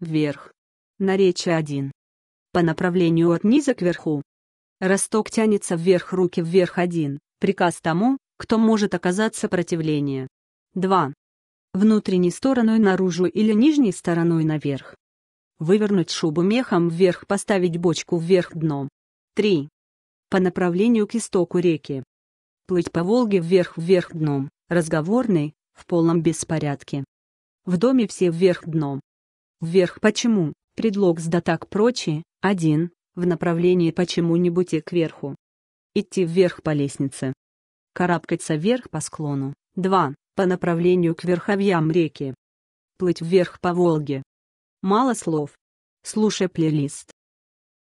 Вверх. Наречие 1. По направлению от низа к верху. Росток тянется вверх, руки вверх 1. Приказ тому, кто может оказать сопротивление. 2. Внутренней стороной наружу или нижней стороной наверх. Вывернуть шубу мехом вверх, поставить бочку вверх дном. 3. По направлению к истоку реки. Плыть по Волге вверх-вверх дном, разговорный, в полном беспорядке. В доме все вверх дном. Вверх почему, предлог с да так прочие, один, в направлении почему-нибудь и кверху. Идти вверх по лестнице. Карабкаться вверх по склону, Два. по направлению к верховьям реки. Плыть вверх по Волге. Мало слов. Слушай плейлист.